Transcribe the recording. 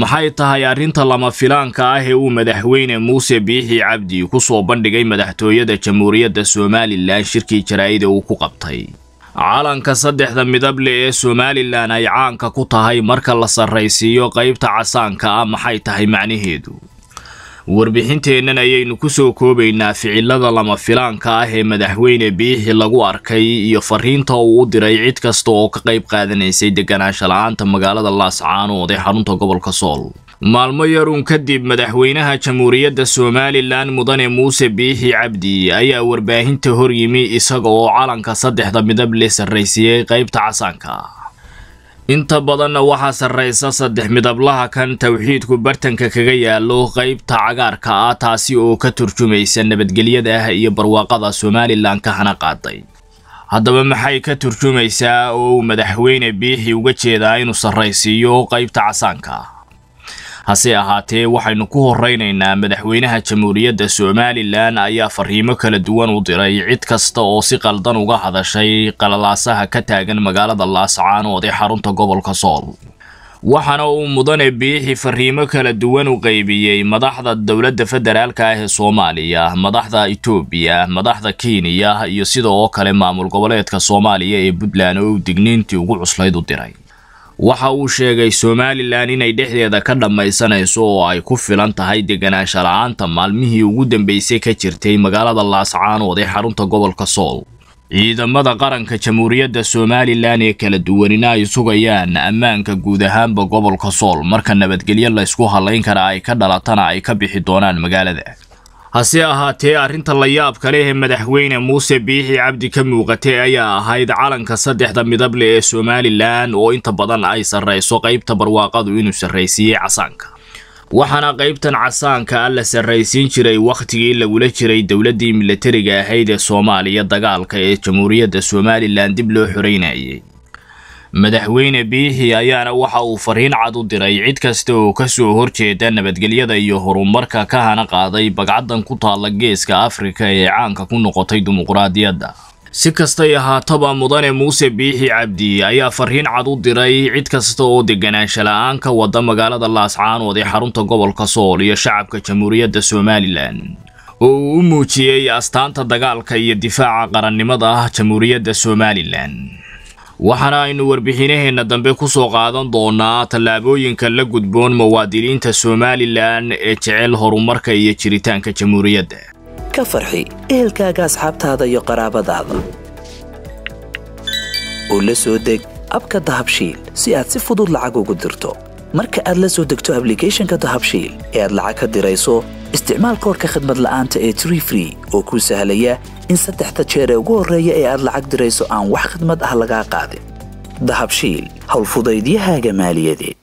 maxay tahay arrinta lama filaanka ah ee uu madaxweyne muuse biixii cabdi ku soo bandhigay madaxtooyada jamhuuriyadda somalilan shirkii jaraa'ida uu ku qabtay calanka saddexda midab leh ee somalilan ay caanka ku tahay marka la sarraysiiyo qaybta casaanka ah maxay tahay macnaheedu warbixinteennan ayaynu kusoo koobaynaa ficillada lama filaanka ah ee madaxweyne biixi lagu arkay iyo fariinta uu u diray cid kasta oo ka qayb qaadanaysay deganaansha la-aanta magaalada laascaanood ee xarunta gobolka sool maalmo yaruun kadib madaxweynaha jamhuuriyadda somalilan mudane muuse biixi cabdi ayaa warbaahinta horyimi isaga oo calanka saddexda midab le sarraysiiyey qaybta casaanka inta badanna waxaa sarraysa saddex midablaha kan tawxiidku bartanka kaga yaallo qaybta cagaarka ah taasi oo ka turjumaysa nabadgelyada ah iyo barwaaqada somalilan ka hana qaaday haddaba maxay ka turjumaysaa oo uu madaxweyne biixi uga jeedaa inuu sarraysiiyo qaybta casaanka ah hase ahaatee waxaynu ku horeynaynaa madaxweynaha jamhuuriyadda somalilan ayaa fariimo kala duwan u diray cid kasta oo si qaldan uga hadashay qalalaasaha ka taagan magaalada laascaan ee xarunta gobolka sool waxaana uu mudane biixi fariimo kala duwan u qaybiyey madaxda dowladda federaalka ah ee soomaaliya madaxda itoobiya madaxda kenya iyo sida oo kale maamul goboleedka soomaaliya ee puntland oo uu digniintii ugu cuslayd u diray waxa uu sheegay somalilan inay dhexdeeda ka dhammaysanayso oo ay ku filan tahay deganaansha la-aanta maalmihii ugu dambeysay ka jirtay magaalada laascaanood ee xarunta gobolka sool ciidamada qaranka jamhuuriyadda somalilan ee kala duwanina ay sugayaan ammaanka guud ahaanba gobolka sool marka nabadgelyo laysku ysku halayn karaa ay ka dhalatana ay ka bixi doonaan magaalada hase ahaatee arrinta layaabka leh ee madaxweyne muuse biixi cabdi ka muuqatay ayaa ahayd calanka saddexda midableh ee somalilan oo inta badan ay sarrayso qaybta barwaaqadu inuu sarraysiiyey casaanka waxaana qaybtan casaanka a la sarraysiin jiray wakhtigii lagula jiray dowladdii milatariga ahayd ee soomaaliya dagaalka ee jamhuuriyadda somalilan dib loo xoraynayay madaxweyne biixi ayaana waxa uu fariin cad u diray cid kasta oo ka soo horjeeda nabadgelyada iyo horumarka ka hana qaaday bagcaddan ku taalla geeska afrika ee caanka ku noqotay dimuqraadiyadda si kastay ahaataba mudane muuse biixi cabdi ayaa fariin cad u diray cid kasta oo deganaansha la-aan ka wada magaalada laascaanood ee xarunta gobolka sool iyo shacabka jamhuuriyadda somalilan oo uu u muujiyey astaanta dagaalka iyo difaaca qarannimada ah jamhuuriyadda somalilan waxaana aynu warbixinaheenna dambe ku soo qaadan doonaa tallaabooyinka la gudboon muwaadiniinta somalilan ee jecel horumarka iyo jiritaanka jamhuuriyadda ka farxi ehelkaaga asxaabtaada iyo qaraabadaada oo la soo deg abka dahabshiil si aad si fudud lacag ugu dirto marka aad la soo degto ablicathonka dahabshiil ee aad lacag ka dirayso isticmaal koorka khadmad la'aanta ee tree free oo kuu sahlaya in saddexda jeer ee ugu horreeya ee aad lacag dirayso aan wax khidmad ah lagaa qaadin dahabshiil howlfudaydyahaga maaliyadeed